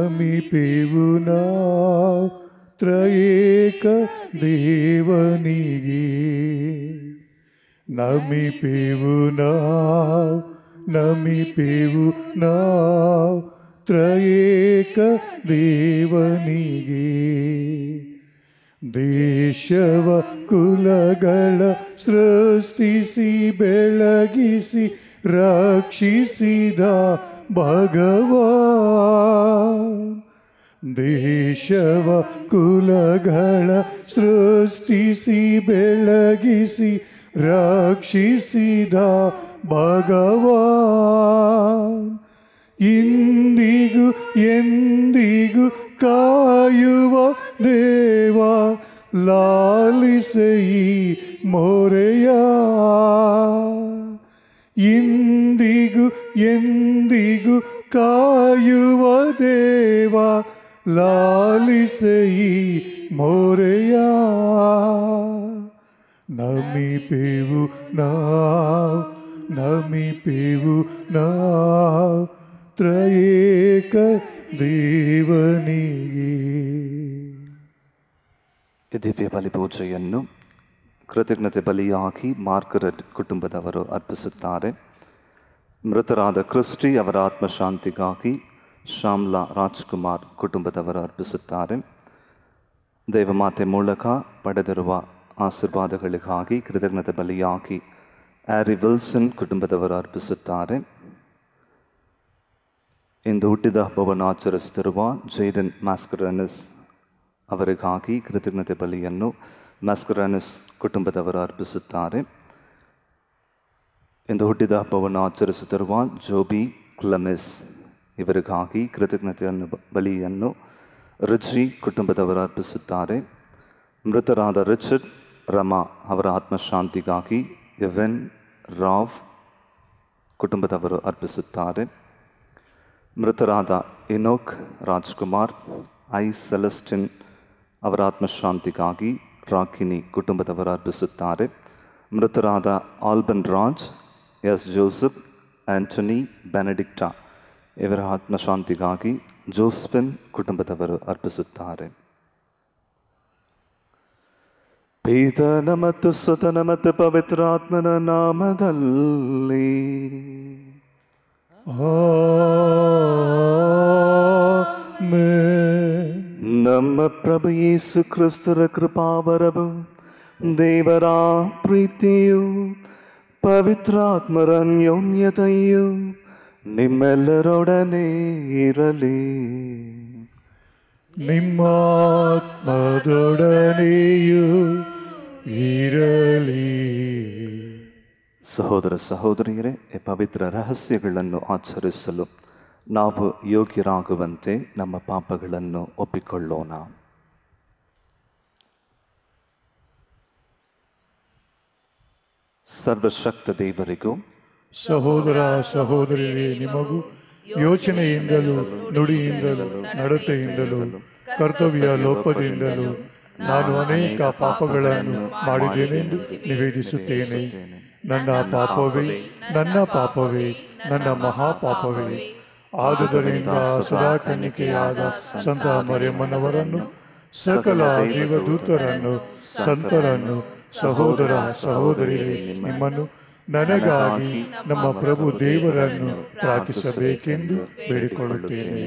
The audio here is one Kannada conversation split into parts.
ಸಮೀಪೆಯುನಾ ತ್ರಯೇಕ ದೇವನಿಗೆ ನಮಿಪೆವು ನಾವು ನಮಿಪೆವು ನಾವು ತ್ರಯೇಕ ದೇವನಿಗೆ ದೇಶವ ಕುಲಗಳ ಸೃಷ್ಟಿಸಿ ಬೆಳಗಿಸಿ ರಕ್ಷಿಸಿದ ಭಗವ ದೇಶವ ಕುಲಗಳ ಸೃಷ್ಟಿಸಿ ಬೆಳಗಿಸಿ ರಕ್ಷಿಸಿದ ಭಗವ ಇಂದಿಗೂ ಎಂದಿಗೂ ಕಾಯುವ ದೇವ ಲಾಲಿಸೆಯಿ ಮೊರೆಯ ಇಂದಿಗೂ ಎಂದಿಗೂ ಕಾಯುವ ದೇವ ಲಾಲಿಸೈ ಮೊರೆಯ ನಮಿಪೆವು ನಾವು ನಮಿಪೆವು ನಾವು ತ್ರಯೇಕ ದೇವನಿಗೆ ದಿವ್ಯ ಬಲಿಪೂಜೆಯನ್ನು ಕೃತಜ್ಞತೆ ಬಲಿಯಾಗಿ ಮಾರ್ಕರೆಡ್ ಕುಟುಂಬದವರು ಅರ್ಪಿಸುತ್ತಾರೆ ಮೃತರಾದ ಕ್ರಿಸ್ಟಿ ಅವರ ಆತ್ಮಶಾಂತಿಗಾಗಿ ಶ್ಯಾಮ್ಲಾ ರಾಜ್ಕುಮಾರ್ ಕುಟುಂಬದವರು ಅರ್ಪಿಸುತ್ತಾರೆ ದೇವಮಾತೆ ಮೂಲಕ ಪಡೆದಿರುವ ಆಶೀರ್ವಾದಗಳಿಗಾಗಿ ಕೃತಜ್ಞತೆ ಬಲಿಯಾಗಿ ಆ್ಯರಿ ವಿಲ್ಸನ್ ಕುಟುಂಬದವರು ಅರ್ಪಿಸುತ್ತಾರೆ ಎಂದು ಹುಟ್ಟಿದ ಹಬ್ಬವನ್ನು ಆಚರಿಸುತ್ತಿರುವ ಜೈಡನ್ ಮ್ಯಾಸ್ಕರನಸ್ ಅವರಿಗಾಗಿ ಕೃತಜ್ಞತೆ ಬಲಿಯನ್ನು ಮಸ್ಕರಾನಿಸ್ ಕುಟುಂಬದವರು ಅರ್ಪಿಸುತ್ತಾರೆ ಎಂದು ಹುಟ್ಟಿದ ಹಬ್ಬವನ್ನು ಆಚರಿಸುತ್ತಿರುವ ಜೋಬಿ ಕ್ಲಮಿಸ್ ಇವರಿಗಾಗಿ ಕೃತಜ್ಞತೆಯನ್ನು ಬಲಿಯನ್ನು ರುಚಿ ಕುಟುಂಬದವರು ಅರ್ಪಿಸುತ್ತಾರೆ ಮೃತರಾದ ರಿಚರ್ಡ್ ರಮಾ ಅವರ ಆತ್ಮಶಾಂತಿಗಾಗಿ ಎವೆನ್ ರಾವ್ ಕುಟುಂಬದವರು ಅರ್ಪಿಸುತ್ತಾರೆ ಮೃತರಾದ ಇನೋಕ್ ರಾಜ್ಕುಮಾರ್ ಐ ಸೆಲೆಸ್ಟಿನ್ ಅವರ ಆತ್ಮಶಾಂತಿಗಾಗಿ റാക്കിനി കുടുംബത്തവർ അർപ്പിസുത്താറ് മൃത്തരാധ Alban Raj S Joseph Antony Benedicta ಇವರ ಆತ್ಮಶಾಂತಿಗಾಗಿ ಜೋಸ್ಫಿನ್ ಕುಟುಂಬದವರು ಅರ್ಪಿಸುತ್ತಾರೆ ಪೀತನ ಮತ್ತು ಸುತನ ಮತ್ತು ಪವಿತ್ರಾತ್ಮನ ನಾಮದಲ್ಲಿ ಓ ಮೇ ನಮ್ಮ ಪ್ರಭು ಯೇಸು ಕ್ರಿಸ್ತರ ಕೃಪಾವರವು ದೇವರ ಪ್ರೀತಿಯು ಪವಿತ್ರಾತ್ಮರ ಅನ್ಯೋನ್ಯತೆಯು ನಿಮ್ಮೆಲ್ಲರೊಡನೆ ಇರಲಿ ನಿಮ್ಮಾತ್ಮದೊಡನೆಯೂ ಇರಲಿ ಸಹೋದರ ಸಹೋದರಿಯರೇ ಪವಿತ್ರ ರಹಸ್ಯಗಳನ್ನು ಆಚರಿಸಲು ನಾವು ಯೋಗ್ಯರಾಗುವಂತೆ ನಮ್ಮ ಪಾಪಗಳನ್ನು ಒಪ್ಪಿಕೊಳ್ಳೋಣ ಸರ್ವಶಕ್ತ ದೇವರಿಗೂ ಸಹೋದರ ಸಹೋದರಿಯೇ ನಿಮಗೂ ಯೋಚನೆಯಿಂದಲೂ ನುಡಿಯಿಂದಲೂ ನಡತೆಯಿಂದಲೂ ಕರ್ತವ್ಯ ಲೋಪದಿಂದಲೂ ನಾನು ಅನೇಕ ಪಾಪಗಳನ್ನು ಮಾಡಿದ್ದೇನೆಂದು ನಿವೇದಿಸುತ್ತೇನೆ ನನ್ನ ಪಾಪವೇ ನನ್ನ ಪಾಪವೇ ನನ್ನ ಮಹಾಪಾಪವೇ ಆದುದರಿಂದ ಸದಾ ಕನ್ನಿಕೆಯಾದ ಸಂತ ಮರಿಯಮ್ಮನವರನ್ನು ಸಕಲ ದೇವದೂತರನ್ನು ಸಂತರನ್ನು ಸಹೋದರ ಸಹೋದರಿ ನಿಮ್ಮನ್ನು ನನಗಾಗಿ ನಮ್ಮ ಪ್ರಭು ದೇವರನ್ನು ಪ್ರಾರ್ಥಿಸಬೇಕೆಂದು ಬೇಡಿಕೊಳ್ಳುತ್ತೇನೆ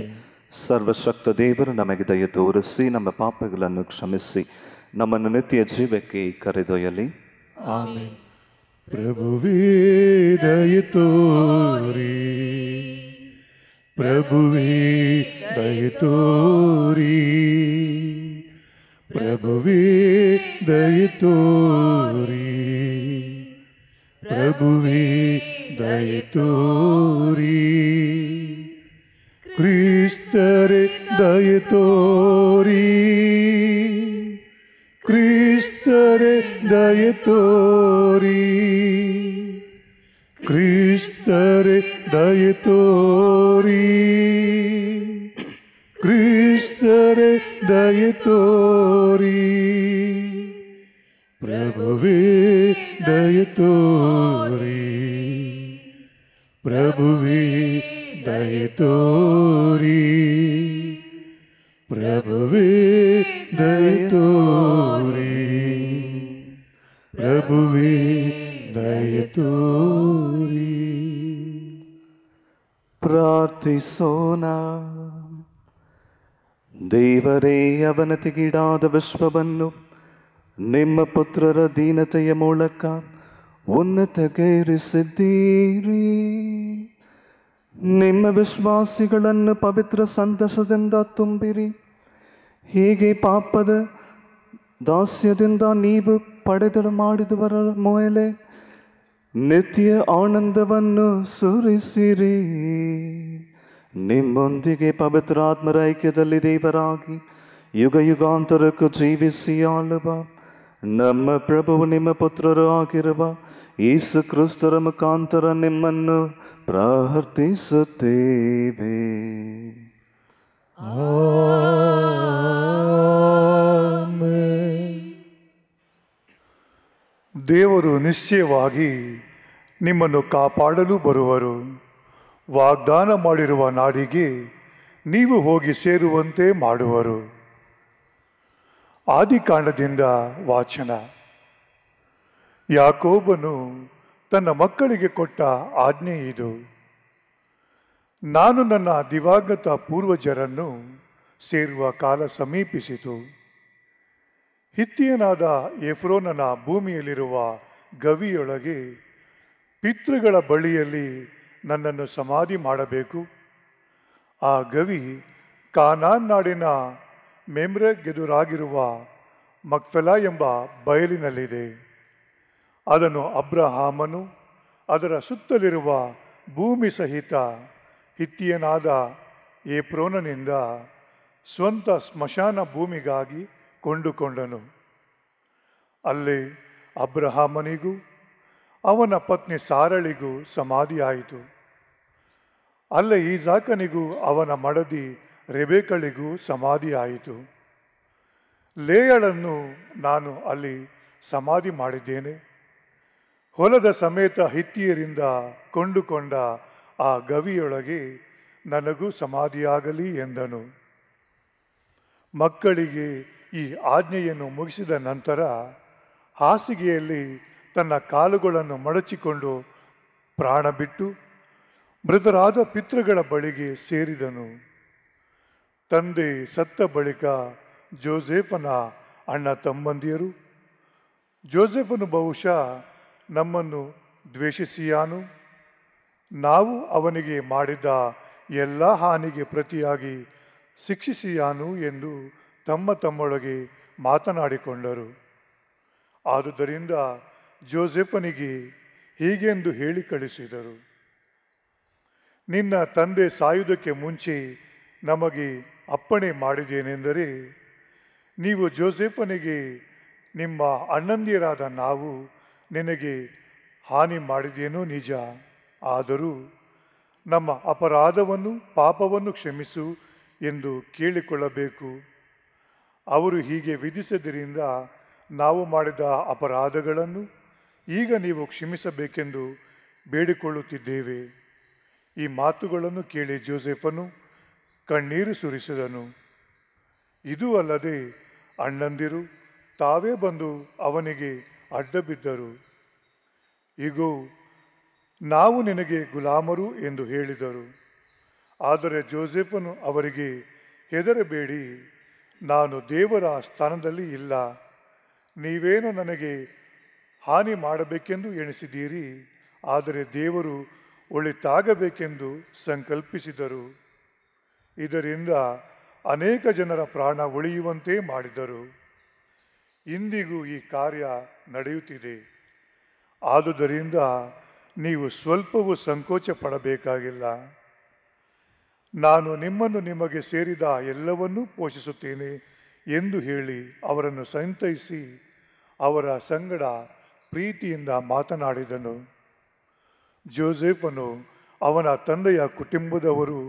ಸರ್ವಶಕ್ತ ದೇವರು ನಮಗೆ ದಯ ತೋರಿಸಿ ನಮ್ಮ ಪಾಪಗಳನ್ನು ಕ್ಷಮಿಸಿ ನಮ್ಮನ್ನು ನಿತ್ಯ ಜೀವಕ್ಕೆ ಕರೆದೊಯ್ಯಲಿ ಆಮೇಲೆ ಪ್ರಭುವೇ ದಯ ತೋರಿ ప్రభువే దయతోరి ప్రభువే దయతోరి ప్రభువే దయతోరి క్రీస్తరే దయతోరి క్రీస్తరే దయతోరి Christere daietori, Christere daietori, Prebove daietori, Prebove daietori, Prebove daietori, Prebove daietori. ಪ್ರಾರ್ಥಿಸೋಣ ದೇವರೇ ಅವನತಿಗೀಡಾದ ವಿಶ್ವವನ್ನು ನಿಮ್ಮ ಪುತ್ರರ ದೀನತೆಯ ಮೂಲಕ ಉನ್ನತಗೇರಿಸಿದ್ದೀರಿ ನಿಮ್ಮ ವಿಶ್ವಾಸಿಗಳನ್ನು ಪವಿತ್ರ ಸಂತಸದಿಂದ ತುಂಬಿರಿ ಹೀಗೆ ಪಾಪದ ದಾಸ್ಯದಿಂದ ನೀವು ಪಡೆದಳು ಮಾಡಿದವರ ಮೇಲೆ ನಿತ್ಯ ಆನಂದವನ್ನು ಸುರಿಸಿರಿ ನಿಮ್ಮೊಂದಿಗೆ ಪವಿತ್ರಾತ್ಮರ ಐಕ್ಯದಲ್ಲಿ ದೇವರಾಗಿ ಯುಗ ಯುಗಾಂತರಕ್ಕೂ ಜೀವಿಸಿ ಆಳುವ ನಮ್ಮ ಪ್ರಭು ನಿಮ್ಮ ಪುತ್ರರು ಆಗಿರುವ ಈಸು ಕ್ರಿಸ್ತರ ಮುಖಾಂತರ ನಿಮ್ಮನ್ನು ಪ್ರಾರ್ಥಿಸುತ್ತೇವೆ ದೇವರು ನಿಶ್ಚಯವಾಗಿ ನಿಮ್ಮನ್ನು ಕಾಪಾಡಲು ಬರುವರು ವಾಗ್ದಾನ ಮಾಡಿರುವ ನಾಡಿಗೆ ನೀವು ಹೋಗಿ ಸೇರುವಂತೆ ಮಾಡುವರು ಆದಿಕಾಂಡದಿಂದ ವಾಚನ ಯಾಕೋಬನು ತನ್ನ ಮಕ್ಕಳಿಗೆ ಕೊಟ್ಟ ಆಜ್ಞೆ ಇದು ನಾನು ನನ್ನ ದಿವಾಗತ ಪೂರ್ವಜರನ್ನು ಸೇರುವ ಕಾಲ ಸಮೀಪಿಸಿತು ಹಿತ್ತಿಯನಾದ ಎಫ್ರೋನನ ಭೂಮಿಯಲ್ಲಿರುವ ಗವಿಯೊಳಗೆ ಪಿತೃಗಳ ಬಳಿಯಲ್ಲಿ ನನ್ನನ್ನು ಸಮಾಧಿ ಮಾಡಬೇಕು ಆ ಗವಿ ಕಾನಾನ್ ನಾಡಿನ ಮೆಮ್ರೆಗೆದುರಾಗಿರುವ ಮಕ್ಫೆಲಾ ಎಂಬ ಬಯಲಿನಲ್ಲಿದೆ ಅದನ್ನು ಅಬ್ರಹಾಮನು ಅದರ ಸುತ್ತಲಿರುವ ಭೂಮಿ ಸಹಿತ ಹಿತ್ತಿಯನಾದ ಏಪ್ರೋನನಿಂದ ಸ್ವಂತ ಸ್ಮಶಾನ ಭೂಮಿಗಾಗಿ ಕೊಂಡುಕೊಂಡನು ಅಲ್ಲಿ ಅಬ್ರಹಾಮನಿಗೂ ಅವನ ಪತ್ನಿ ಸಾರಳಿಗೂ ಸಮಾಧಿಯಾಯಿತು ಅಲ್ಲೇ ಈಜಾಕನಿಗೂ ಅವನ ಮಡದಿ ರೆಬೇಕಳಿಗೂ ಸಮಾಧಿಯಾಯಿತು ಲೇಯಳನ್ನು ನಾನು ಅಲ್ಲಿ ಸಮಾಧಿ ಮಾಡಿದ್ದೇನೆ ಹೊಲದ ಸಮೇತ ಹಿತ್ತಿಯರಿಂದ ಕೊಂಡುಕೊಂಡ ಆ ಗವಿಯೊಳಗೆ ನನಗೂ ಸಮಾಧಿಯಾಗಲಿ ಎಂದನು ಮಕ್ಕಳಿಗೆ ಈ ಆಜ್ಞೆಯನ್ನು ಮುಗಿಸಿದ ನಂತರ ಹಾಸಿಗೆಯಲ್ಲಿ ತನ್ನ ಕಾಲುಗಳನ್ನು ಮಡಚಿಕೊಂಡು ಪ್ರಾಣ ಬಿಟ್ಟು ಮೃತರಾದ ಪಿತೃಗಳ ಬಳಿಗೆ ಸೇರಿದನು ತಂದೆ ಸತ್ತ ಬಳಿಕ ಜೋಸೆಫನ ಅಣ್ಣ ತಮ್ಮಂದಿಯರು ಜೋಸೆಫನು ಬಹುಶಃ ನಮ್ಮನ್ನು ದ್ವೇಷಿಸಿಯಾನು ನಾವು ಅವನಿಗೆ ಮಾಡಿದ ಎಲ್ಲ ಹಾನಿಗೆ ಪ್ರತಿಯಾಗಿ ಶಿಕ್ಷಿಸಿಯಾನು ಎಂದು ತಮ್ಮ ತಮ್ಮೊಳಗೆ ಮಾತನಾಡಿಕೊಂಡರು ಆದುದರಿಂದ ಜೋಸೆಫನಿಗೆ ಹೀಗೆಂದು ಹೇಳಿ ಕಳಿಸಿದರು ನಿನ್ನ ತಂದೆ ಸಾಯುವುದಕ್ಕೆ ಮುಂಚೆ ನಮಗೆ ಅಪ್ಪಣೆ ಮಾಡಿದೇನೆಂದರೆ ನೀವು ಜೋಸೆಫನಿಗೆ ನಿಮ್ಮ ಅಣ್ಣಂದಿರಾದ ನಾವು ನಿನಗೆ ಹಾನಿ ಮಾಡಿದೇನೋ ನಿಜ ಆದರೂ ನಮ್ಮ ಅಪರಾಧವನ್ನು ಪಾಪವನ್ನು ಕ್ಷಮಿಸು ಎಂದು ಕೇಳಿಕೊಳ್ಳಬೇಕು ಅವರು ಹೀಗೆ ವಿಧಿಸಿದ್ದರಿಂದ ನಾವು ಮಾಡಿದ ಅಪರಾಧಗಳನ್ನು ಈಗ ನೀವು ಕ್ಷಮಿಸಬೇಕೆಂದು ಬೇಡಿಕೊಳ್ಳುತ್ತಿದ್ದೇವೆ ಈ ಮಾತುಗಳನ್ನು ಕೇಳಿ ಜೋಸೆಫನು ಕಣ್ಣೀರು ಸುರಿಸಿದನು ಇದು ಅಲ್ಲದೆ ಅಣ್ಣಂದಿರು ತಾವೇ ಬಂದು ಅವನಿಗೆ ಅಡ್ಡಬಿದ್ದರು ಬಿದ್ದರು ನಾವು ನಿನಗೆ ಗುಲಾಮರು ಎಂದು ಹೇಳಿದರು ಆದರೆ ಜೋಸೆಫನು ಅವರಿಗೆ ಹೆದರಬೇಡಿ ನಾನು ದೇವರ ಸ್ಥಾನದಲ್ಲಿ ಇಲ್ಲ ನೀವೇನು ನನಗೆ ಹಾನಿ ಮಾಡಬೇಕೆಂದು ಎಣಿಸಿದ್ದೀರಿ ಆದರೆ ದೇವರು ಒಳಿತಾಗಬೇಕೆಂದು ಸಂಕಲ್ಪಿಸಿದರು ಇದರಿಂದ ಅನೇಕ ಜನರ ಪ್ರಾಣ ಉಳಿಯುವಂತೆ ಮಾಡಿದರು ಇಂದಿಗೂ ಈ ಕಾರ್ಯ ನಡೆಯುತ್ತಿದೆ ಆದುದರಿಂದ ನೀವು ಸ್ವಲ್ಪವೂ ಸಂಕೋಚ ಪಡಬೇಕಾಗಿಲ್ಲ ನಾನು ನಿಮ್ಮನ್ನು ನಿಮಗೆ ಸೇರಿದ ಎಲ್ಲವನ್ನೂ ಪೋಷಿಸುತ್ತೇನೆ ಎಂದು ಹೇಳಿ ಅವರನ್ನು ಸಂತೈಸಿ ಅವರ ಸಂಗಡ ಪ್ರೀತಿಯಿಂದ ಮಾತನಾಡಿದನು ಜೋಸೆಫನು ಅವನ ತಂದೆಯ ಕುಟುಂಬದವರು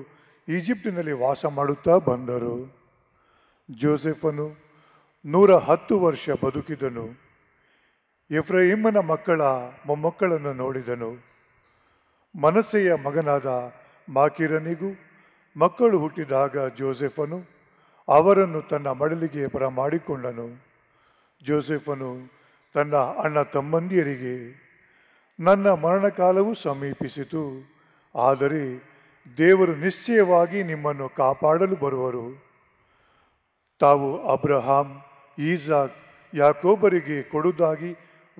ಈಜಿಪ್ಟಿನಲ್ಲಿ ವಾಸ ಮಾಡುತ್ತಾ ಬಂದರು ಜೋಸೆಫನು ನೂರ ಹತ್ತು ವರ್ಷ ಬದುಕಿದನು ಎಫ್ರಹಿಮನ ಮಕ್ಕಳ ಮೊಮ್ಮಕ್ಕಳನ್ನು ನೋಡಿದನು ಮನಸ್ಸೆಯ ಮಗನಾದ ಮಾಕಿರನಿಗೂ ಮಕ್ಕಳು ಹುಟ್ಟಿದಾಗ ಜೋಸೆಫನು ಅವರನ್ನು ತನ್ನ ಮಡಲಿಗೆ ಬರಮಾಡಿಕೊಂಡನು ಜೋಸೆಫನು ತನ್ನ ಅಣ್ಣ ತಮ್ಮಂದಿಯರಿಗೆ ನನ್ನ ಮರಣಕಾಲವೂ ಸಮೀಪಿಸಿತು ಆದರೆ ದೇವರು ನಿಶ್ಚಯವಾಗಿ ನಿಮ್ಮನ್ನು ಕಾಪಾಡಲು ಬರುವರು ತಾವು ಅಬ್ರಹಾಂ ಈಜಾಕ್ ಯಾಕೋಬರಿಗೆ ಕೊಡುದಾಗಿ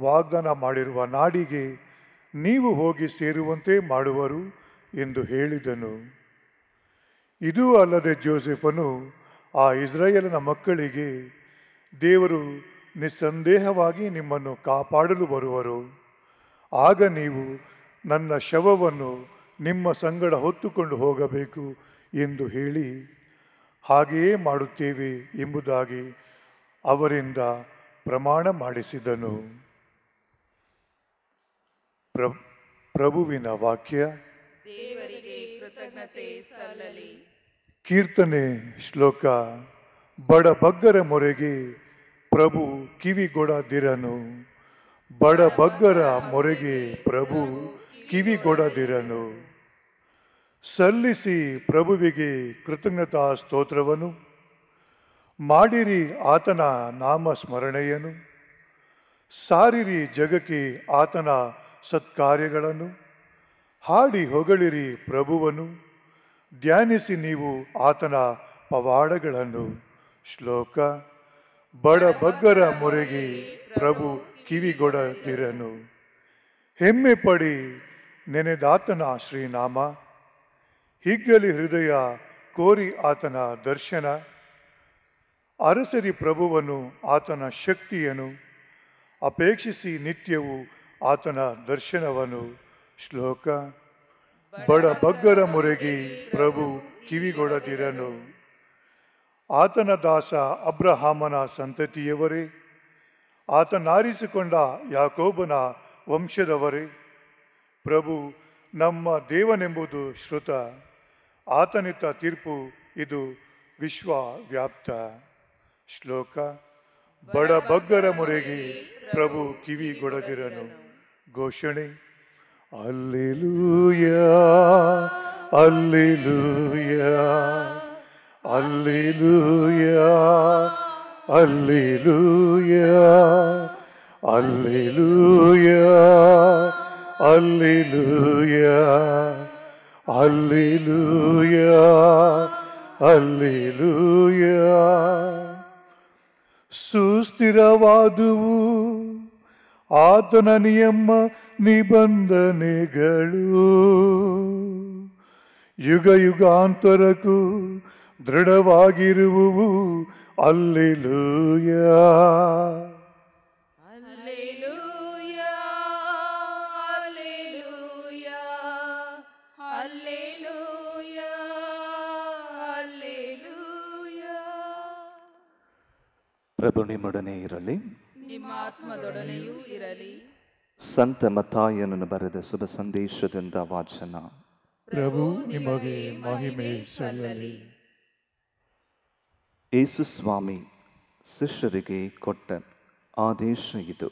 ವಾಗ್ದಾನ ಮಾಡಿರುವ ನಾಡಿಗೆ ನೀವು ಹೋಗಿ ಸೇರುವಂತೆ ಮಾಡುವರು ಎಂದು ಹೇಳಿದನು ಇದೂ ಅಲ್ಲದೆ ಜೋಸೆಫನು ಆ ಇಸ್ರಾಯೇಲನ ಮಕ್ಕಳಿಗೆ ದೇವರು ನಿಸ್ಸಂದೇಹವಾಗಿ ನಿಮ್ಮನ್ನು ಕಾಪಾಡಲು ಬರುವರು ಆಗ ನೀವು ನನ್ನ ಶವವನ್ನು ನಿಮ್ಮ ಸಂಗಡ ಹೊತ್ತುಕೊಂಡು ಹೋಗಬೇಕು ಎಂದು ಹೇಳಿ ಹಾಗೆಯೇ ಮಾಡುತ್ತೇವೆ ಎಂಬುದಾಗಿ ಅವರಿಂದ ಪ್ರಮಾಣ ಮಾಡಿಸಿದನು ಪ್ರಭುವಿನ ವಾಕ್ಯ ದೇವರಿಗೆ ಕೃತಜ್ಞತೆ ಸಲ್ಲಲಿ ಕೀರ್ತನೆ ಶ್ಲೋಕ ಬಡ ಬಗ್ಗರ ಮೊರೆಗೆ ಪ್ರಭು ಕಿವಿಗೊಡದಿರನು ಬಡ ಬಗ್ಗರ ಮೊರೆಗೆ ಪ್ರಭು ಕಿವಿಗೊಡದಿರನು ಸಲ್ಲಿಸಿ ಪ್ರಭುವಿಗೆ ಕೃತಜ್ಞತಾ ಸ್ತೋತ್ರವನು ಮಾಡಿರಿ ಆತನ ನಾಮ ಸ್ಮರಣೆಯನು ಸಾರಿರಿ ಜಗಕ್ಕೆ ಆತನ ಸತ್ಕಾರ್ಯಗಳನ್ನು ಹಾಡಿ ಹೊಗಳಿರಿ ಪ್ರಭುವನು ಧ್ಯಾನಿಸಿ ನೀವು ಆತನ ಪವಾಡಗಳನ್ನು ಶ್ಲೋಕ ಬಡ ಬಗ್ಗರ ಮೊರೆಗಿ ಪ್ರಭು ಕಿವಿಗೊಡದಿರನು ಹೆಮ್ಮೆ ಪಡಿ ನೆನೆದಾತನ ಶ್ರೀನಾಮ ಹಿಗ್ಗಲಿ ಹೃದಯ ಕೋರಿ ಆತನ ದರ್ಶನ ಅರಸರಿ ಪ್ರಭುವನು ಆತನ ಶಕ್ತಿಯನು ಅಪೇಕ್ಷಿಸಿ ನಿತ್ಯವು ಆತನ ದರ್ಶನವನ್ನು ಶ್ಲೋಕ ಬಡ ಬಗ್ಗರ ಮುರಗಿ ಪ್ರಭು ಕಿವಿಗೊಡದಿರನು ಆತನ ದಾಸ ಅಬ್ರಹಾಮನ ಸಂತತಿಯವರೇ ಆತನಾರಿಸಿಕೊಂಡ ಯಾಕೋಬನ ವಂಶದವರೇ ಪ್ರಭು ನಮ್ಮ ದೇವನೆಂಬುದು ಶ್ರುತ ಆತನಿತ ತೀರ್ಪು ಇದು ವಿಶ್ವವ್ಯಾಪ್ತ ಶ್ಲೋಕ ಬಡ ಬಗ್ಗರ ಮುರೆಗೆ ಪ್ರಭು ಕಿವಿಗೊಡದಿರನು ಘೋಷಣೆ Alleluia, Alleluia, Alleluia, Alleluia, Alleluia, Alleluia, Alleluia, Alleluia. ಸುಸ್ಥಿರವಾದುವು ಆತನ ನಿಯಮ ನಿಬಂಧನೆಗಳು ಯುಗ ಯುಗಾಂತರಕ್ಕೂ ದೃಢವಾಗಿರುವುವು ಅಲ್ಲಿಲೂಯ ಪ್ರಭು ನಿಮ್ಮೊಡನೆ ಇರಲಿ ನಿಮ್ಮ ಆತ್ಮದೊಡನೆಯೂ ಇರಲಿ ಸಂತ ಮತಾಯನನ್ನು ಬರೆದ ಶುಭ ಸಂದೇಶದಿಂದ ವಾಚನ ಪ್ರಭು ನಿಮಗೆ ಮಹಿಮೆ ಸಲ್ಲಲಿ ಯೇಸು ಸ್ವಾಮಿ ಶಿಷ್ಯರಿಗೆ ಕೊಟ್ಟ ಆದೇಶ ಇದು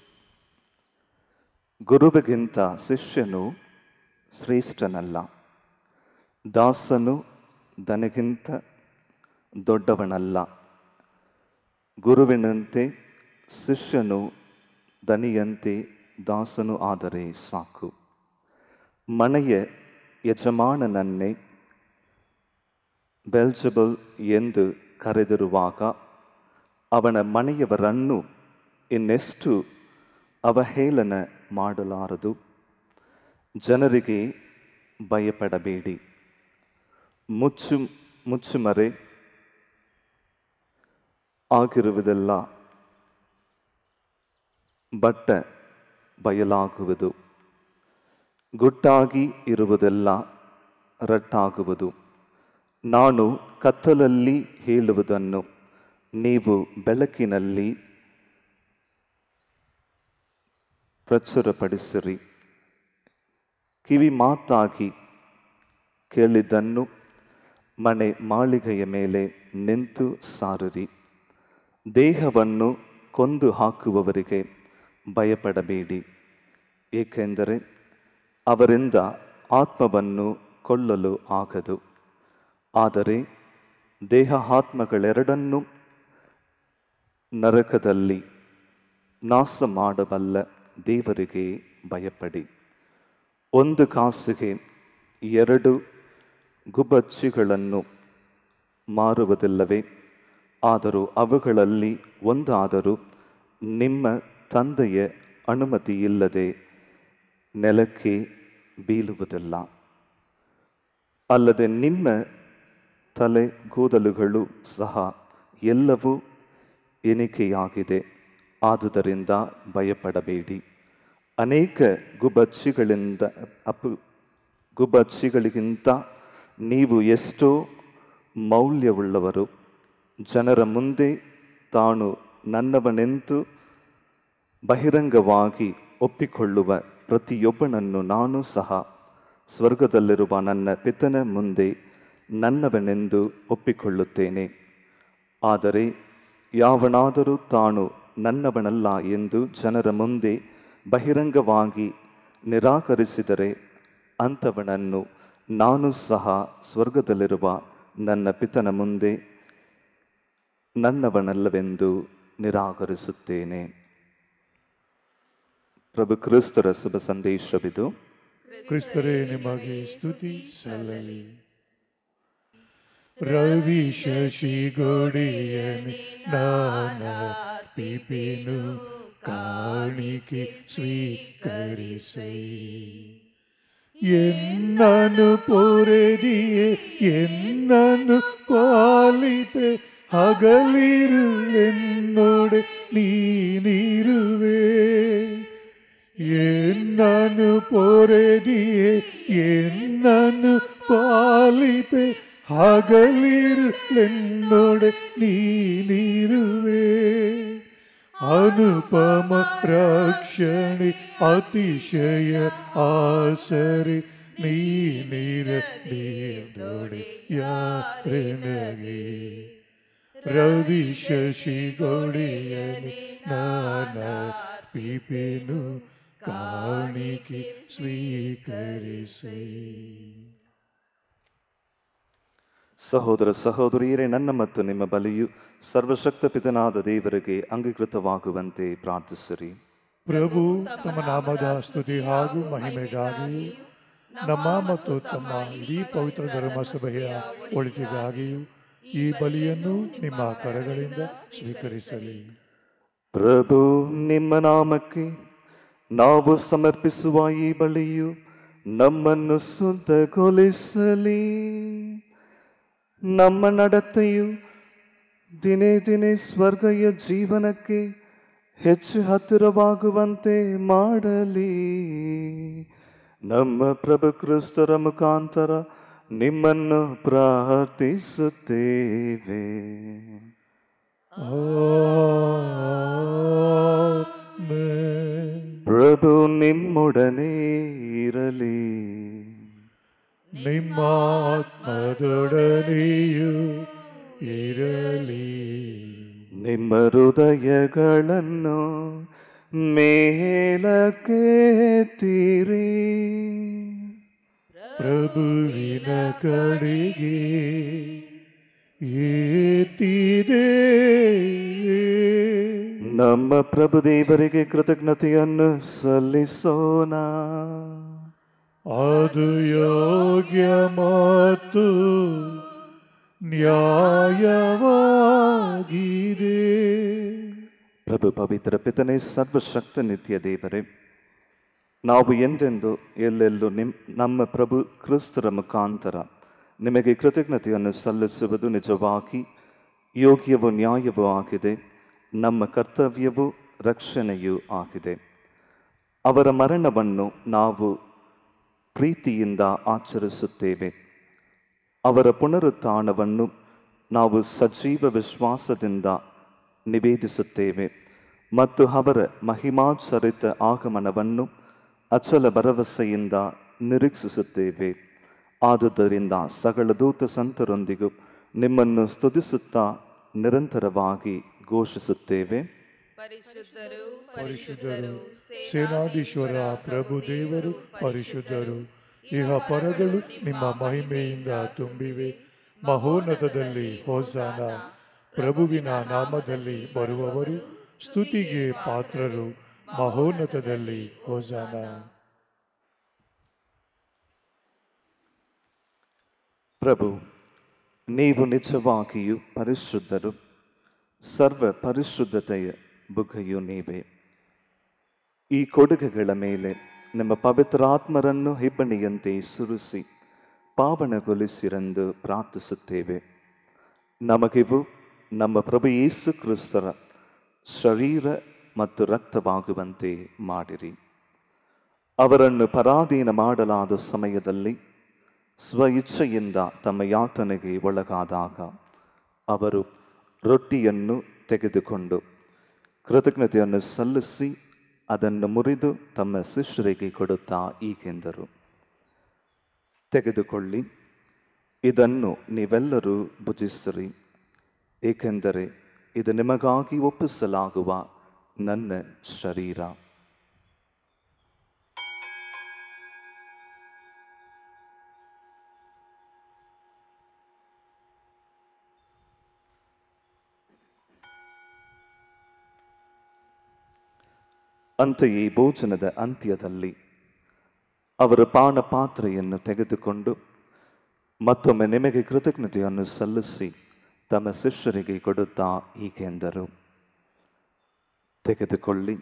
ಗುರುವಿಗಿಂತ ಶಿಷ್ಯನು ಶ್ರೇಷ್ಠನಲ್ಲ ದಾಸನು ದನಗಿಂತ ದೊಡ್ಡವನಲ್ಲ ಗುರುವಿನಂತೆ ಶಿಷ್ಯನು ದನಿಯಂತೆ ದಾಸನು ಆದರೆ ಸಾಕು ಮನೆಯ ಯಜಮಾನನನ್ನೇ ಬೆಲ್ಜಬಲ್ ಎಂದು ಕರೆದಿರುವಾಗ ಅವನ ಮನೆಯವರನ್ನು ಇನ್ನೆಷ್ಟು ಅವಹೇಳನ ಮಾಡಲಾರದು ಜನರಿಗೆ ಭಯಪಡಬೇಡಿ ಮುಚ್ಚು ಮುಚ್ಚುಮರೆ ಆಗಿರುವುದೆಲ್ಲ ಬಟ್ಟೆ ಬಯಲಾಗುವುದು ಗುಟ್ಟಾಗಿ ಇರುವುದೆಲ್ಲ ರಟ್ಟಾಗುವುದು ನಾನು ಕತ್ತಲಲ್ಲಿ ಹೇಳುವುದನ್ನು ನೀವು ಬೆಳಕಿನಲ್ಲಿ ಪ್ರಚುರಪಡಿಸಿರಿ ಕಿವಿ ಮಾತಾಗಿ ಕೇಳಿದ್ದನ್ನು ಮನೆ ಮಾಳಿಗೆಯ ಮೇಲೆ ನಿಂತು ಸಾರಿರಿ ದೇಹವನ್ನು ಕೊಂದು ಹಾಕುವವರಿಗೆ ಭಯಪಡಬೇಡಿ ಏಕೆಂದರೆ ಅವರಿಂದ ಆತ್ಮವನ್ನು ಕೊಲ್ಲಲು ಆಗದು ಆದರೆ ದೇಹ ಆತ್ಮಗಳೆರಡನ್ನೂ ನರಕದಲ್ಲಿ ನಾಶ ಮಾಡಬಲ್ಲ ದೇವರಿಗೆ ಭಯಪಡಿ ಒಂದು ಕಾಸಿಗೆ ಎರಡು ಗುಬ್ಬಚ್ಚಿಗಳನ್ನು ಮಾರುವುದಿಲ್ಲವೇ ಆದರೂ ಅವುಗಳಲ್ಲಿ ಒಂದಾದರೂ ನಿಮ್ಮ ತಂದೆಯ ಅನುಮತಿ ಇಲ್ಲದೆ ನೆಲಕ್ಕೆ ಬೀಳುವುದಿಲ್ಲ ಅಲ್ಲದೆ ನಿಮ್ಮ ತಲೆ ಕೂದಲುಗಳು ಸಹ ಎಲ್ಲವೂ ಎಣಿಕೆಯಾಗಿದೆ ಆದುದರಿಂದ ಭಯಪಡಬೇಡಿ ಅನೇಕ ಗುಬಚ್ಚಿಗಳಿಂದ ಅಪು ಗುಬಚ್ಚಿಗಳಿಗಿಂತ ನೀವು ಎಷ್ಟೋ ಮೌಲ್ಯವುಳ್ಳವರು ಜನರ ಮುಂದೆ ತಾನು ನನ್ನವನೆಂತು ಬಹಿರಂಗವಾಗಿ ಒಪ್ಪಿಕೊಳ್ಳುವ ಪ್ರತಿಯೊಬ್ಬನನ್ನು ನಾನು ಸಹ ಸ್ವರ್ಗದಲ್ಲಿರುವ ನನ್ನ ಪಿತನ ಮುಂದೆ ನನ್ನವನೆಂದು ಒಪ್ಪಿಕೊಳ್ಳುತ್ತೇನೆ ಆದರೆ ಯಾವನಾದರೂ ತಾನು ನನ್ನವನಲ್ಲ ಎಂದು ಜನರ ಮುಂದೆ ಬಹಿರಂಗವಾಗಿ ನಿರಾಕರಿಸಿದರೆ ಅಂಥವನನ್ನು ನಾನು ಸಹ ಸ್ವರ್ಗದಲ್ಲಿರುವ ನನ್ನ ಪಿತನ ಮುಂದೆ ನನ್ನವನಲ್ಲವೆಂದು ನಿರಾಕರಿಸುತ್ತೇನೆ ಪ್ರಭು ಕ್ರಿಸ್ತರ ಶುಭ ಸಂದೇಶವಿದು ಕ್ರಿಸ್ತರೇ ನಿಮಗೆ ಸ್ತುತಿ ಸಲ್ಲಲಿ ರವಿ ಶಶಿ ಗೊಡಿಯನಿ ನಾನಾ ಪಿಪಿನು ಕಾಣಿಕೆ ಎನ್ನನು ಪೊರೆದಿಯೇ ಎನ್ನನು ಪಾಲಿತೆ പാലിപ്പെ അകലിരുളെന്നോട് ನೀರುವೆ എന്നു ಪೊರೆದಿಯೇ എന്നു പാലിപ്പേ ಹಗಲಿರುಳೆನ್ನೊಡೆ ನೀನಿರುವೆ അനുപമ രക്ഷണി അതിശയ ആസരി നീ നിരതീർന്നോടെ യാരനകേ രവിശശി ഗൊടിയനി നാന പിപിനു ಕಾಣಿಕೆ ಸ್ವೀಕರಿಸಿ ಸಹೋದರ ಸಹೋದರಿಯರೇ ನನ್ನ ಮತ್ತು ನಿಮ್ಮ ಬಲಿಯು ಸರ್ವಶಕ್ತ ಪಿತನಾದ ದೇವರಿಗೆ ಅಂಗೀಕೃತವಾಗುವಂತೆ ಪ್ರಾರ್ಥಿಸಿರಿ ಪ್ರಭು ತಮ್ಮ ನಾಮದ ಸ್ತುತಿ ಹಾಗೂ ಮಹಿಮೆಗಾಗಿ ನಮ್ಮ ಮತ್ತು ತಮ್ಮ ಇಡೀ ಪವಿತ್ರ ಸಭೆಯ ಒಳಿತಿಗಾಗಿಯೂ ಈ ಬಲಿಯನ್ನು ನಿಮ್ಮ ಕರಗಳಿಂದ ಸ್ವೀಕರಿಸಲಿ ಪ್ರಭು ನಿಮ್ಮ ನಾಮಕ್ಕೆ ನಾವು ಸಮರ್ಪಿಸುವ ಈ ಬಳಿಯು ನಮ್ಮನ್ನು ಸುಂದಗೊಳಿಸಲಿ ನಮ್ಮ ನಡತೆಯು ದಿನೇ ದಿನೇ ಸ್ವರ್ಗಯ ಜೀವನಕ್ಕೆ ಹೆಚ್ಚು ಹತ್ತಿರವಾಗುವಂತೆ ಮಾಡಲಿ ನಮ್ಮ ಪ್ರಭು ಕ್ರಿಸ್ತರ ಮುಖಾಂತರ ನಿಮ್ಮನ್ನು ಪ್ರಾರ್ಥಿಸುತ್ತೇವೆ ಪ್ರಭು ನಿಮ್ಮೊಡನೆ ಇರಲಿ ನಿಮ್ಮಾತ್ಮದೊಡನೆಯೂ ಇರಲಿ ನಿಮ್ಮ ಹೃದಯಗಳನ್ನು ಮೇಲಕ್ಕೆತ್ತೀರಿ ಪ್ರಭುವಿನ ಕಡೆಗೆ ಏತಿದೆ ನಮ್ಮ ಪ್ರಭು ದೇವರಿಗೆ ಕೃತಜ್ಞತೆಯನ್ನು ಸಲ್ಲಿಸೋಣ ಅದು ಯೋಗ್ಯ ಮತ್ತು ನ್ಯಾಯವಾಗಿದೆ ಪ್ರಭು ಪವಿತ್ರ ಪಿತನೇ ಸರ್ವಶಕ್ತ ನಿತ್ಯ ದೇವರೇ ನಾವು ಎಂದೆಂದು ಎಲ್ಲೆಲ್ಲೂ ನಿಮ್ ನಮ್ಮ ಪ್ರಭು ಕ್ರಿಸ್ತರ ಮುಖಾಂತರ ನಿಮಗೆ ಕೃತಜ್ಞತೆಯನ್ನು ಸಲ್ಲಿಸುವುದು ನಿಜವಾಗಿ ಯೋಗ್ಯವೂ ನ್ಯಾಯವೂ ಆಗಿದೆ ನಮ್ಮ ಕರ್ತವ್ಯವೂ ರಕ್ಷಣೆಯೂ ಆಗಿದೆ ಅವರ ಮರಣವನ್ನು ನಾವು ಪ್ರೀತಿಯಿಂದ ಆಚರಿಸುತ್ತೇವೆ ಅವರ ಪುನರುತ್ಥಾನವನ್ನು ನಾವು ಸಜೀವ ವಿಶ್ವಾಸದಿಂದ ನಿವೇದಿಸುತ್ತೇವೆ ಮತ್ತು ಅವರ ಮಹಿಮಾಚರಿತ ಆಗಮನವನ್ನು ಅಚಲ ಭರವಸೆಯಿಂದ ನಿರೀಕ್ಷಿಸುತ್ತೇವೆ ಆದುದರಿಂದ ದೂತ ಸಂತರೊಂದಿಗೂ ನಿಮ್ಮನ್ನು ಸ್ತುತಿಸುತ್ತಾ ನಿರಂತರವಾಗಿ ಘೋಷಿಸುತ್ತೇವೆ ಪರಿಶುದ್ಧರು ಪರಿಶುದ್ಧರು ಸೇನಾಧೀಶ್ವರ ಪ್ರಭು ದೇವರು ಪರಿಶುದ್ಧರು ಇಹ ಪರಗಳು ನಿಮ್ಮ ಮಹಿಮೆಯಿಂದ ತುಂಬಿವೆ ಮಹೋನ್ನತದಲ್ಲಿ ಹೋಸಾನ ಪ್ರಭುವಿನ ನಾಮದಲ್ಲಿ ಬರುವವರು ಸ್ತುತಿಗೆ ಪಾತ್ರರು ಮಹೋನ್ನತದಲ್ಲಿ ಹೋಸಾನ ಪ್ರಭು ನೀವು ನಿಜವಾಗಿಯೂ ಪರಿಶುದ್ಧರು ಸರ್ವ ಪರಿಶುದ್ಧತೆಯ ಬುಗೆಯು ನೀವೆ ಈ ಕೊಡುಗೆಗಳ ಮೇಲೆ ನಮ್ಮ ಪವಿತ್ರಾತ್ಮರನ್ನು ಹಿಬ್ಬಣಿಯಂತೆ ಸುರಿಸಿ ಪಾವನಗೊಳಿಸಿರೆಂದು ಪ್ರಾರ್ಥಿಸುತ್ತೇವೆ ನಮಗಿವು ನಮ್ಮ ಪ್ರಭು ಯೇಸು ಕ್ರಿಸ್ತರ ಶರೀರ ಮತ್ತು ರಕ್ತವಾಗುವಂತೆ ಮಾಡಿರಿ ಅವರನ್ನು ಪರಾಧೀನ ಮಾಡಲಾದ ಸಮಯದಲ್ಲಿ ಸ್ವಇಚ್ಛೆಯಿಂದ ತಮ್ಮ ಯಾತನೆಗೆ ಒಳಗಾದಾಗ ಅವರು ರೊಟ್ಟಿಯನ್ನು ತೆಗೆದುಕೊಂಡು ಕೃತಜ್ಞತೆಯನ್ನು ಸಲ್ಲಿಸಿ ಅದನ್ನು ಮುರಿದು ತಮ್ಮ ಶಿಷ್ಯರಿಗೆ ಕೊಡುತ್ತಾ ಈಗೆಂದರು ತೆಗೆದುಕೊಳ್ಳಿ ಇದನ್ನು ನೀವೆಲ್ಲರೂ ಭುಜಿಸಿರಿ ಏಕೆಂದರೆ ಇದು ನಿಮಗಾಗಿ ಒಪ್ಪಿಸಲಾಗುವ ನನ್ನ ಶರೀರ ಅಂತೆಯೇ ಭೋಜನದ ಅಂತ್ಯದಲ್ಲಿ ಅವರ ಪಾನ ಪಾತ್ರೆಯನ್ನು ತೆಗೆದುಕೊಂಡು ಮತ್ತೊಮ್ಮೆ ನಿಮಗೆ ಕೃತಜ್ಞತೆಯನ್ನು ಸಲ್ಲಿಸಿ ತಮ್ಮ ಶಿಷ್ಯರಿಗೆ ಕೊಡುತ್ತಾ ಹೀಗೆಂದರು ತೆಗೆದುಕೊಳ್ಳಿ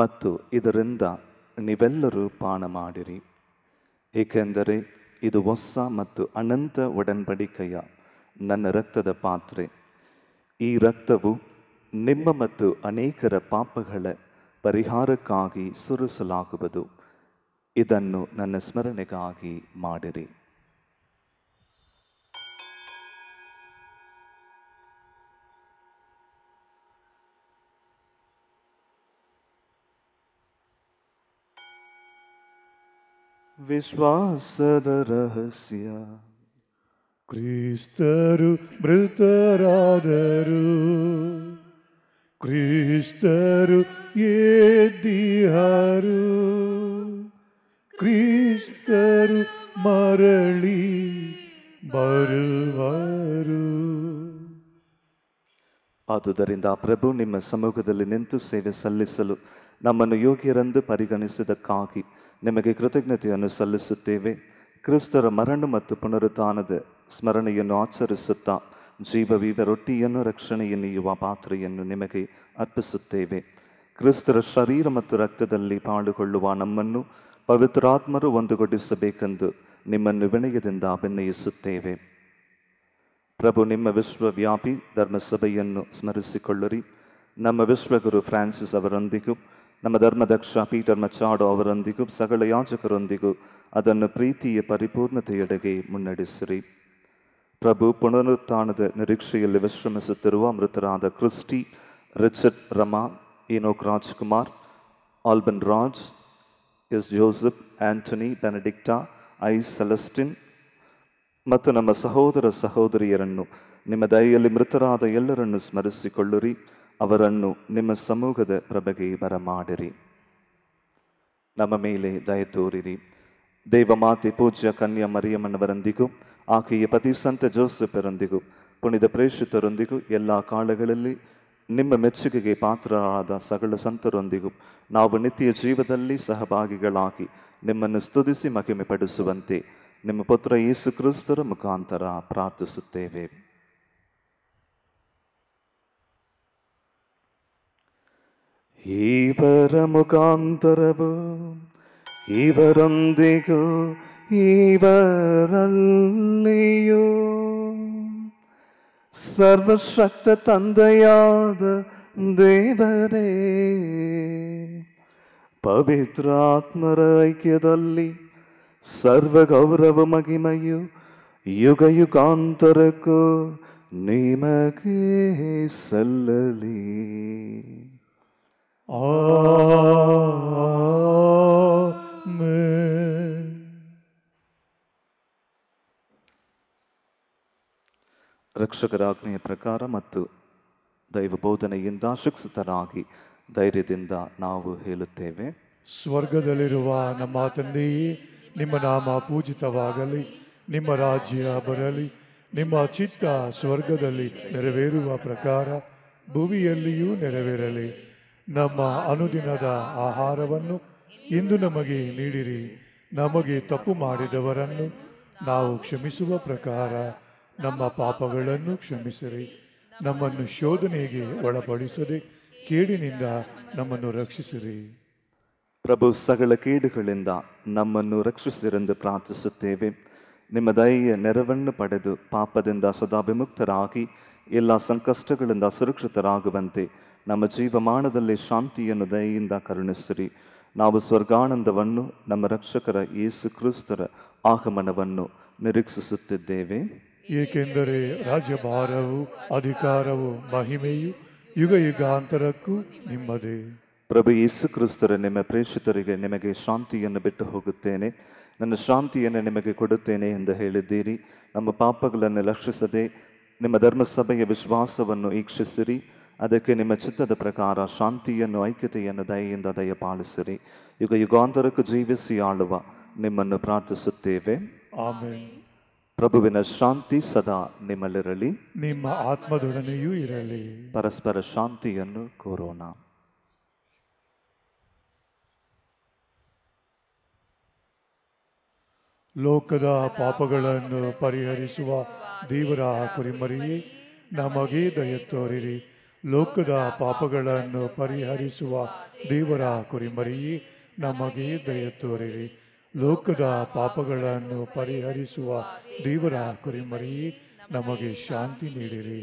ಮತ್ತು ಇದರಿಂದ ನೀವೆಲ್ಲರೂ ಪಾನ ಮಾಡಿರಿ ಏಕೆಂದರೆ ಇದು ಹೊಸ ಮತ್ತು ಅನಂತ ಒಡಂಬಡಿಕೆಯ ನನ್ನ ರಕ್ತದ ಪಾತ್ರೆ ಈ ರಕ್ತವು ನಿಮ್ಮ ಮತ್ತು ಅನೇಕರ ಪಾಪಗಳ ಪರಿಹಾರಕ್ಕಾಗಿ ಸುರಿಸಲಾಗುವುದು ಇದನ್ನು ನನ್ನ ಸ್ಮರಣೆಗಾಗಿ ಮಾಡಿರಿ ವಿಶ್ವಾಸದ ರಹಸ್ಯ ಕ್ರಿಸ್ತರು ಮೃತರಾದರು ಕ್ರಿಸ್ತರು ಎದ್ದಿಹಾರು ಕ್ರಿಸ್ತರು ಮರಳಿ ಬರುವರು ಆದುದರಿಂದ ಪ್ರಭು ನಿಮ್ಮ ಸಮೂಹದಲ್ಲಿ ನಿಂತು ಸೇವೆ ಸಲ್ಲಿಸಲು ನಮ್ಮನ್ನು ಯೋಗ್ಯರೆಂದು ಪರಿಗಣಿಸಿದಕ್ಕಾಗಿ ನಿಮಗೆ ಕೃತಜ್ಞತೆಯನ್ನು ಸಲ್ಲಿಸುತ್ತೇವೆ ಕ್ರಿಸ್ತರ ಮರಣ ಮತ್ತು ಪುನರುತ್ಥಾನದ ಸ್ಮರಣೆಯನ್ನು ಆಚರಿಸುತ್ತಾ ಜೀವವಿವ ರೊಟ್ಟಿಯನ್ನು ರಕ್ಷಣೆಯನ್ನೆಯುವ ಪಾತ್ರೆಯನ್ನು ನಿಮಗೆ ಅರ್ಪಿಸುತ್ತೇವೆ ಕ್ರಿಸ್ತರ ಶರೀರ ಮತ್ತು ರಕ್ತದಲ್ಲಿ ಪಾಡುಕೊಳ್ಳುವ ನಮ್ಮನ್ನು ಪವಿತ್ರಾತ್ಮರು ಒಂದುಗೊಡಿಸಬೇಕೆಂದು ನಿಮ್ಮನ್ನು ವಿನಯದಿಂದ ಅಭಿನಯಿಸುತ್ತೇವೆ ಪ್ರಭು ನಿಮ್ಮ ವಿಶ್ವವ್ಯಾಪಿ ಧರ್ಮಸಭೆಯನ್ನು ಸ್ಮರಿಸಿಕೊಳ್ಳಿರಿ ನಮ್ಮ ವಿಶ್ವಗುರು ಫ್ರಾನ್ಸಿಸ್ ಅವರೊಂದಿಗೂ ನಮ್ಮ ಧರ್ಮದಕ್ಷ ಪೀಟರ್ ಮಚಾಡೋ ಅವರೊಂದಿಗೂ ಸಗಳ ಯಾಜಕರೊಂದಿಗೂ ಅದನ್ನು ಪ್ರೀತಿಯ ಪರಿಪೂರ್ಣತೆಯೆಡೆಗೆ ಮುನ್ನಡೆಸಿರಿ ಪ್ರಭು ಪುನರುತ್ಥಾನದ ನಿರೀಕ್ಷೆಯಲ್ಲಿ ವಿಶ್ರಮಿಸುತ್ತಿರುವ ಮೃತರಾದ Christy Richard Rama Enoch Rajkumar Alban Raj S Joseph Antony Benedicta I Celestine ಮತ್ತು ನಮ್ಮ ಸಹೋದರ ಸಹೋದರಿಯರನ್ನು ನಿಮ್ಮ ದಯೆಯಲ್ಲಿ ಮೃತರಾದ ಎಲ್ಲರನ್ನು ಸ್ಮರಿಸಿಕೊಳ್ಳಿರಿ ಅವರನ್ನು ನಿಮ್ಮ ಸಮೂಹದ ಪ್ರಭೆಗೆ ಬರಮಾಡಿರಿ ನಮ್ಮ ಮೇಲೆ ದಯ ತೋರಿರಿ ದೇವಮಾತೆ ಪೂಜ್ಯ ಕನ್ಯಾ ಮರಿಯಮ್ಮನವರೊಂದಿಗೂ ಆಕೆಯ ಪತಿ ಸಂತ ಜೋಸೆಫರೊಂದಿಗೂ ಪುಣಿದ ಪ್ರೇಷಿತರೊಂದಿಗೂ ಎಲ್ಲ ಕಾಲಗಳಲ್ಲಿ ನಿಮ್ಮ ಮೆಚ್ಚುಗೆಗೆ ಪಾತ್ರರಾದ ಸಗಳ ಸಂತರೊಂದಿಗೂ ನಾವು ನಿತ್ಯ ಜೀವದಲ್ಲಿ ಸಹಭಾಗಿಗಳಾಗಿ ನಿಮ್ಮನ್ನು ಸ್ತುತಿಸಿ ಮಹಿಮೆ ಪಡಿಸುವಂತೆ ನಿಮ್ಮ ಪುತ್ರ ಯೇಸು ಕ್ರಿಸ್ತರ ಮುಖಾಂತರ ಪ್ರಾರ್ಥಿಸುತ್ತೇವೆ ಈವರ ಮುಖಾಂತರವು ಇವರೊಂದಿಗೂ ಸರ್ವ ಸರ್ವಶಕ್ತ ತಂದೆಯಾದ ದೇವರೇ ಪವಿತ್ರಾತ್ಮರ ಐಕ್ಯದಲ್ಲಿ ಸರ್ವ ಗೌರವ ಮಹಿಮೆಯು ಯುಗ ಯುಗಾಂತರಕ್ಕೂ ನಿಮಗೆ ಸಲ್ಲಲಿ ಆ ರಕ್ಷಕರಾಜ್ಞೆಯ ಪ್ರಕಾರ ಮತ್ತು ದೈವ ಬೋಧನೆಯಿಂದ ಶಿಕ್ಷಿತರಾಗಿ ಧೈರ್ಯದಿಂದ ನಾವು ಹೇಳುತ್ತೇವೆ ಸ್ವರ್ಗದಲ್ಲಿರುವ ನಮ್ಮ ತಂದೆಯೇ ನಿಮ್ಮ ನಾಮ ಪೂಜಿತವಾಗಲಿ ನಿಮ್ಮ ರಾಜ್ಯ ಬರಲಿ ನಿಮ್ಮ ಚಿತ್ತ ಸ್ವರ್ಗದಲ್ಲಿ ನೆರವೇರುವ ಪ್ರಕಾರ ಭುವಿಯಲ್ಲಿಯೂ ನೆರವೇರಲಿ ನಮ್ಮ ಅನುದಿನದ ಆಹಾರವನ್ನು ಇಂದು ನಮಗೆ ನೀಡಿರಿ ನಮಗೆ ತಪ್ಪು ಮಾಡಿದವರನ್ನು ನಾವು ಕ್ಷಮಿಸುವ ಪ್ರಕಾರ ನಮ್ಮ ಪಾಪಗಳನ್ನು ಕ್ಷಮಿಸಿರಿ ನಮ್ಮನ್ನು ಶೋಧನೆಗೆ ಒಳಪಡಿಸದೆ ಕೇಡಿನಿಂದ ನಮ್ಮನ್ನು ರಕ್ಷಿಸಿರಿ ಪ್ರಭು ಸಗಳ ಕೇಡುಗಳಿಂದ ನಮ್ಮನ್ನು ರಕ್ಷಿಸಿರೆಂದು ಪ್ರಾರ್ಥಿಸುತ್ತೇವೆ ನಿಮ್ಮ ದಯೆಯ ನೆರವನ್ನು ಪಡೆದು ಪಾಪದಿಂದ ಸದಾ ವಿಮುಕ್ತರಾಗಿ ಎಲ್ಲ ಸಂಕಷ್ಟಗಳಿಂದ ಸುರಕ್ಷಿತರಾಗುವಂತೆ ನಮ್ಮ ಜೀವಮಾನದಲ್ಲಿ ಶಾಂತಿಯನ್ನು ದಯೆಯಿಂದ ಕರುಣಿಸಿರಿ ನಾವು ಸ್ವರ್ಗಾನಂದವನ್ನು ನಮ್ಮ ರಕ್ಷಕರ ಯೇಸು ಕ್ರಿಸ್ತರ ಆಗಮನವನ್ನು ನಿರೀಕ್ಷಿಸುತ್ತಿದ್ದೇವೆ ಏಕೆಂದರೆ ರಾಜ್ಯಭಾರವು ಅಧಿಕಾರವು ಮಹಿಮೆಯು ಯುಗ ಯುಗಾಂತರಕ್ಕೂ ನಿಮ್ಮದೇ ಪ್ರಭು ಯೇಸು ಕ್ರಿಸ್ತರ ನಿಮ್ಮ ಪ್ರೇಷಿತರಿಗೆ ನಿಮಗೆ ಶಾಂತಿಯನ್ನು ಬಿಟ್ಟು ಹೋಗುತ್ತೇನೆ ನನ್ನ ಶಾಂತಿಯನ್ನು ನಿಮಗೆ ಕೊಡುತ್ತೇನೆ ಎಂದು ಹೇಳಿದ್ದೀರಿ ನಮ್ಮ ಪಾಪಗಳನ್ನು ಲಕ್ಷಿಸದೆ ನಿಮ್ಮ ಧರ್ಮಸಭೆಯ ವಿಶ್ವಾಸವನ್ನು ಈಕ್ಷಿಸಿರಿ ಅದಕ್ಕೆ ನಿಮ್ಮ ಚಿತ್ತದ ಪ್ರಕಾರ ಶಾಂತಿಯನ್ನು ಐಕ್ಯತೆಯನ್ನು ದಯೆಯಿಂದ ಪಾಲಿಸಿರಿ ಯುಗ ಯುಗಾಂತರಕ್ಕೂ ಜೀವಿಸಿ ಆಳುವ ನಿಮ್ಮನ್ನು ಪ್ರಾರ್ಥಿಸುತ್ತೇವೆ ಆಮೇಲೆ ಪ್ರಭುವಿನ ಶಾಂತಿ ಸದಾ ನಿಮ್ಮಲ್ಲಿರಲಿ ನಿಮ್ಮ ಆತ್ಮದೊಡನೆಯೂ ಇರಲಿ ಪರಸ್ಪರ ಶಾಂತಿಯನ್ನು ಕೋರೋಣ ಲೋಕದ ಪಾಪಗಳನ್ನು ಪರಿಹರಿಸುವ ದೇವರ ಕುರಿಮರಿಯೇ ನಮಗೆ ದಯ ತೋರಿರಿ ಲೋಕದ ಪಾಪಗಳನ್ನು ಪರಿಹರಿಸುವ ದೇವರ ಕುರಿಮರಿಯೇ ನಮಗೆ ದಯ ತೋರಿರಿ ಲೋಕದ ಪಾಪಗಳನ್ನು ಪರಿಹರಿಸುವ ದೇವರ ಕುರಿಮರಿ ನಮಗೆ ಶಾಂತಿ ನೀಡಿರಿ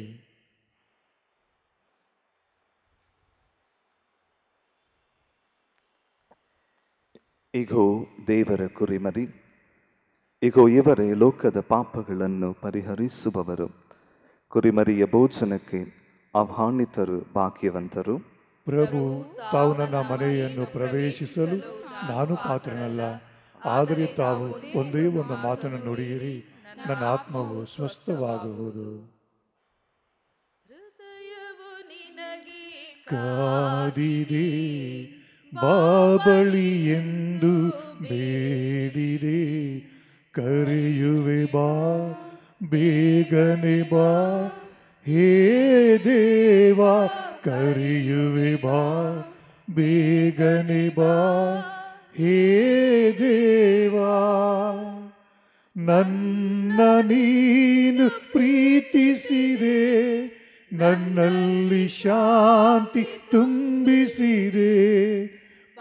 ಇಗೋ ದೇವರ ಕುರಿಮರಿ ಇಗೋ ಇವರೇ ಲೋಕದ ಪಾಪಗಳನ್ನು ಪರಿಹರಿಸುವವರು ಕುರಿಮರಿಯ ಭೋಜನಕ್ಕೆ ಆಹ್ವಾನಿತರು ಭಾಗ್ಯವಂತರು ಪ್ರಭು ತಾವು ನನ್ನ ಮನೆಯನ್ನು ಪ್ರವೇಶಿಸಲು ನಾನು ಪಾತ್ರನಲ್ಲ ಆದರೆ ತಾವು ಒಂದೇ ಒಂದು ಮಾತನ್ನು ನುಡಿಯಿರಿ ನನ್ನ ಆತ್ಮವು ಸ್ವಸ್ಥವಾಗುವುದು ಕಾದಿದೆ ಬಾಬಳಿ ಎಂದು ಬೇಡಿದೆ ಕರೆಯುವೆ ಬಾ ಬೇಗನೆ ಬಾ ಹೇ ದೇವಾ ಕರೆಯುವೆ ಬಾ ಬೇಗನೆ ಬಾ ಹೇ ದೇವಾ ನನ್ನ ನೀನು ಪ್ರೀತಿಸಿದೆ ನನ್ನಲ್ಲಿ ಶಾಂತಿ ತುಂಬಿಸಿದೆ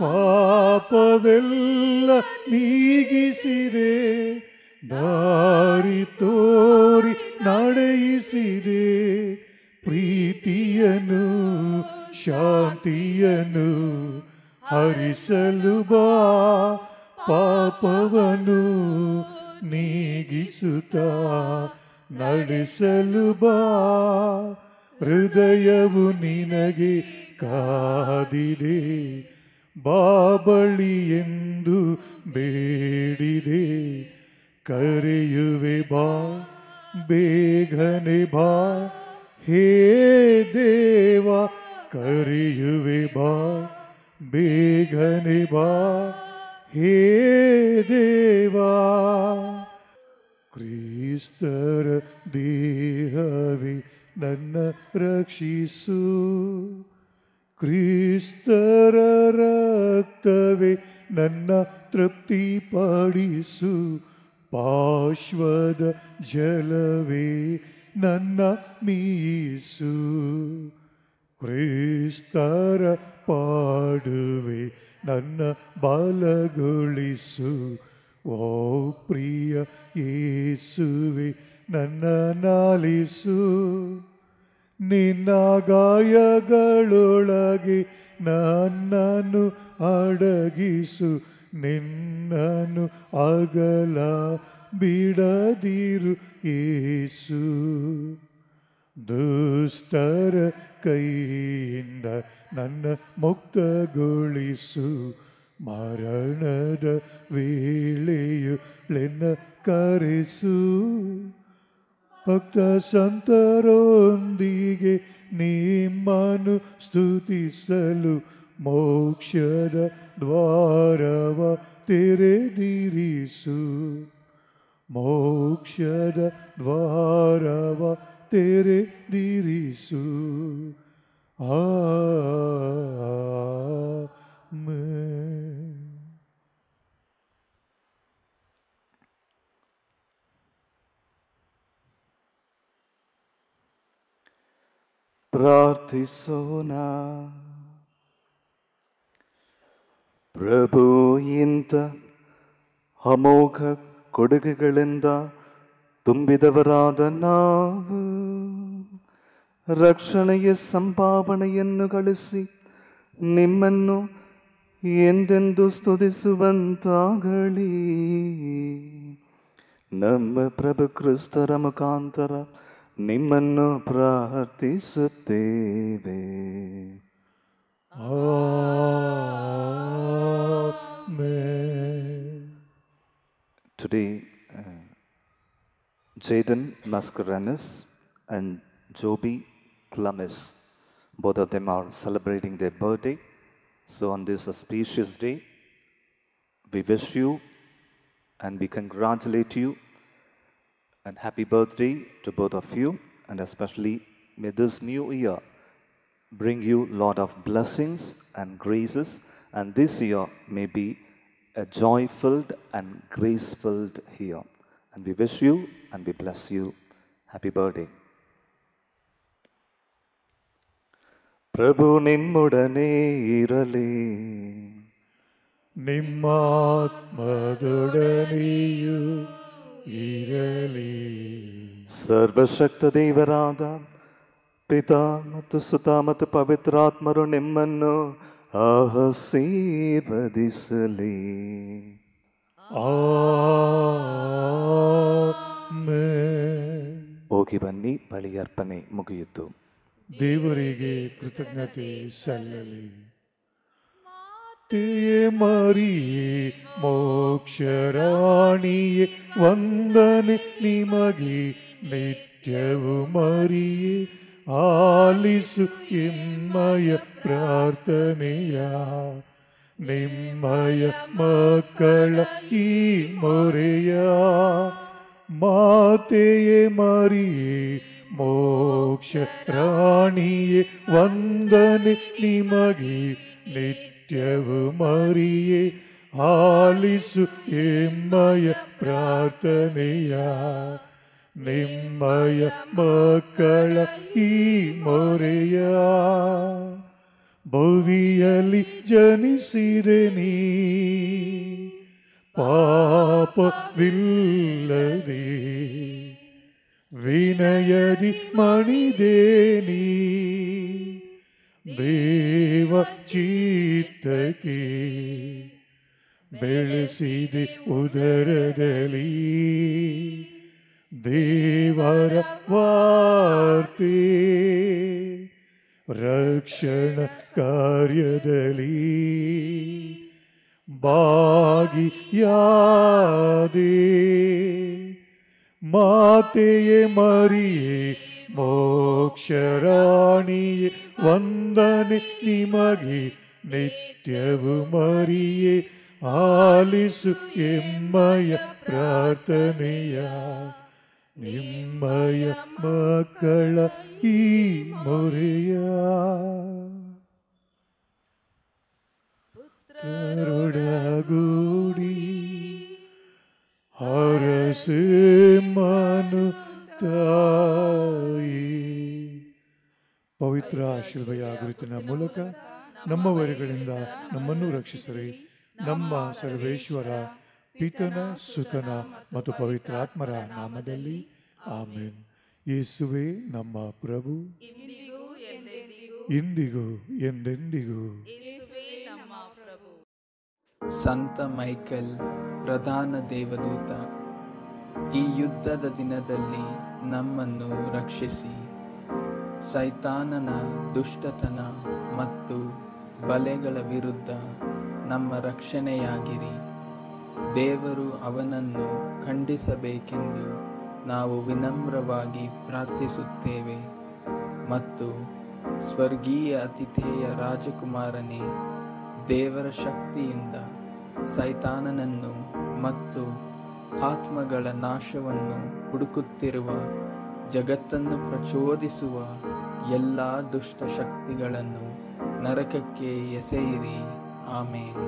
ಪಾಪವೆಲ್ಲ ನೀಗಿಸಿದೆ ದಾರಿ ತೋರಿ ನಡೆಯಿಸಿದೆ ಪ್ರೀತಿಯನು ಶಾಂತಿಯನು ಹರಿಸಲು ಬಾ ಪಾಪವನು ನೀಗಿಸುತ್ತ ನಡೆಸಲು ಬಾ ಹೃದಯವು ನಿನಗೆ ಕಾದಿದೆ ಬಾಬಳಿ ಎಂದು ಬೇಡಿದೆ ಕರೆಯುವೆ ಬಾ ಬೇಗನೆ ಬಾ ಹೇ ದೇವಾ ಕರೆಯುವೆ ಬಾ ಬೇಗನೆ ಬಾ ಹೇ ದೇವಾ ಕ್ರೀಸ್ತರ ದೇಹವಿ ನನ್ನ ರಕ್ಷಿಸು ಕ್ರೀಸ್ತರ ರಕ್ತವೇ ನನ್ನ ಪಡಿಸು ಪಾಶ್ವದ ಜಲವೇ ನನ್ನ ಮೀಸು ಕ್ರಿಸ್ತರ ಪಾಡುವೆ ನನ್ನ ಬಲಗೊಳಿಸು ಓ ಪ್ರಿಯ ಯೇಸುವೆ ನನ್ನ ನಾಲಿಸು ನಿನ್ನ ಗಾಯಗಳೊಳಗೆ ನನ್ನನ್ನು ಅಡಗಿಸು ನಿನ್ನನ್ನು ಅಗಲ ಬಿಡದಿರು ಏಸು ದುಸ್ತರ ಕೈಯಿಂದ ನನ್ನ ಮುಕ್ತಗೊಳಿಸು ಮರಣದ ವೇಳೆಯು ಲೆನ್ನ ಕರೆಸು ಭಕ್ತ ಸಂತರೊಂದಿಗೆ ನಿಮ್ಮನು ಸ್ತುತಿಸಲು ಮೋಕ್ಷದ ದ್ವಾರವ ತೆರೆದಿರಿಸು ಮೋಕ್ಷದ ದ್ವಾರವ ತೆರೆ ದಿರಿಸು ಆ ಪ್ರಾರ್ಥಿಸೋನಾ ಪ್ರಭು ಇಂಥ ಅಮೋಘ ಕೊಡುಗೆಗಳಿಂದ ತುಂಬಿದವರಾದ ನಾವು ರಕ್ಷಣೆಯ ಸಂಭಾವನೆಯನ್ನು ಗಳಿಸಿ ನಿಮ್ಮನ್ನು ಎಂದೆಂದು ಸ್ತುತಿಸುವಂತಾಗಲಿ ನಮ್ಮ ಪ್ರಭು ಕ್ರಿಸ್ತರ ಮುಖಾಂತರ ನಿಮ್ಮನ್ನು ಪ್ರಾರ್ಥಿಸುತ್ತೇವೆ today Jaden Mascarenas and Joby Clumis. Both of them are celebrating their birthday. So on this auspicious day, we wish you and we congratulate you and happy birthday to both of you and especially may this new year bring you lot of blessings and graces and this year may be a joy-filled and grace-filled year. And we wish you and we bless you. Happy birthday. Prabhu Nimmudane Irali Nimmat Madhudaniyu Irali Sarvashakta Devarada Pita Matu Sutta Matu Pavitratmaru Nimmanu Ahasivadisali Ahasivadisali ಆ ಹೋಗಿ ಬನ್ನಿ ಬಳಿ ಅರ್ಪಣೆ ಮುಗಿಯಿತು ದೇವರಿಗೆ ಕೃತಜ್ಞತೆ ಸಲ್ಲಲಿ ಮಾತೆಯೇ ಮರಿಯೇ ಮೋಕ್ಷರಾಣಿಯೇ ವಂದನೆ ನಿಮಗೆ ನಿತ್ಯವು ಮರಿಯೇ ಆಲಿಸು ಎಮ್ಮಯ ಪ್ರಾರ್ಥನೆಯ ನಿಮ್ಮಯ ಮಕ್ಕಳ ಈ ಮೊರೆಯ ಮಾತೆಯೇ ಮರಿಯೇ ಮೋಕ್ಷ ರಾಣಿಯೇ ವಂದನೆ ನಿಮಗೆ ನಿತ್ಯವು ಮರಿಯೇ ಆಲಿಸು ಎಮ್ಮಯ ಪ್ರಾರ್ಥನೆಯ ನಿಮ್ಮಯ ಮಕ್ಕಳ ಈ ಮೊರೆಯ ಭವಿಯಲಿ ಜನಿಸಿರೆನಿ ಪಾಪವಿಲ್ಲದೆ ವಿನಯದಿ ಮಣಿದೇನಿ ದೇವ ಚೀತಕ್ಕೆ ಬೆಳೆಸಿದೆ ಉದರದಲ್ಲಿ ದೇವರ ವಾರ್ತೆ ರಕ್ಷಣ ಕಾರ್ಯದಲ್ಲಿ ಭಾಗಿಯಾದೆ ಮಾತೆಯೇ ಮರಿಯೇ ಮೋಕ್ಷರಾಣಿಯೇ ವಂದನೆ ನಿಮಗೆ ನಿತ್ಯವು ಮರಿಯೇ ಆಲಿಸು ಎಮ್ಮಯ ಪ್ರಾರ್ಥನೆಯ ನಿಮ್ಮಯ ಮಕ್ಕಳ ಈ ಮೊರೆಯ ಗರುಡಗೂಡಿ ಹರಸೆ ತಾಯಿ ಪವಿತ್ರ ಶಿಲ್ಬೆಯ ಗುರುತಿನ ಮೂಲಕ ನಮ್ಮವರುಗಳಿಂದ ನಮ್ಮನ್ನು ರಕ್ಷಿಸರೆ ನಮ್ಮ ಸರ್ವೇಶ್ವರ ಪಿತನ ಸುತನ ಮತ್ತು ಪವಿತ್ರಾತ್ಮರ ನಾಮದಲ್ಲಿ ಆಮೇನ್ ಯೇಸುವೆ ನಮ್ಮ ಪ್ರಭು ಇಂದಿಗೂ ಎಂದೆಂದಿಗೂ ಸಂತ ಮೈಕಲ್ ಪ್ರಧಾನ ದೇವದೂತ ಈ ಯುದ್ಧದ ದಿನದಲ್ಲಿ ನಮ್ಮನ್ನು ರಕ್ಷಿಸಿ ಸೈತಾನನ ದುಷ್ಟತನ ಮತ್ತು ಬಲೆಗಳ ವಿರುದ್ಧ ನಮ್ಮ ರಕ್ಷಣೆಯಾಗಿರಿ ದೇವರು ಅವನನ್ನು ಖಂಡಿಸಬೇಕೆಂದು ನಾವು ವಿನಮ್ರವಾಗಿ ಪ್ರಾರ್ಥಿಸುತ್ತೇವೆ ಮತ್ತು ಸ್ವರ್ಗೀಯ ಅತಿಥೇಯ ರಾಜಕುಮಾರನೇ ದೇವರ ಶಕ್ತಿಯಿಂದ ಸೈತಾನನನ್ನು ಮತ್ತು ಆತ್ಮಗಳ ನಾಶವನ್ನು ಹುಡುಕುತ್ತಿರುವ ಜಗತ್ತನ್ನು ಪ್ರಚೋದಿಸುವ ಎಲ್ಲ ದುಷ್ಟ ಶಕ್ತಿಗಳನ್ನು ನರಕಕ್ಕೆ ಎಸೆಯಿರಿ ಆಮೇಲೆ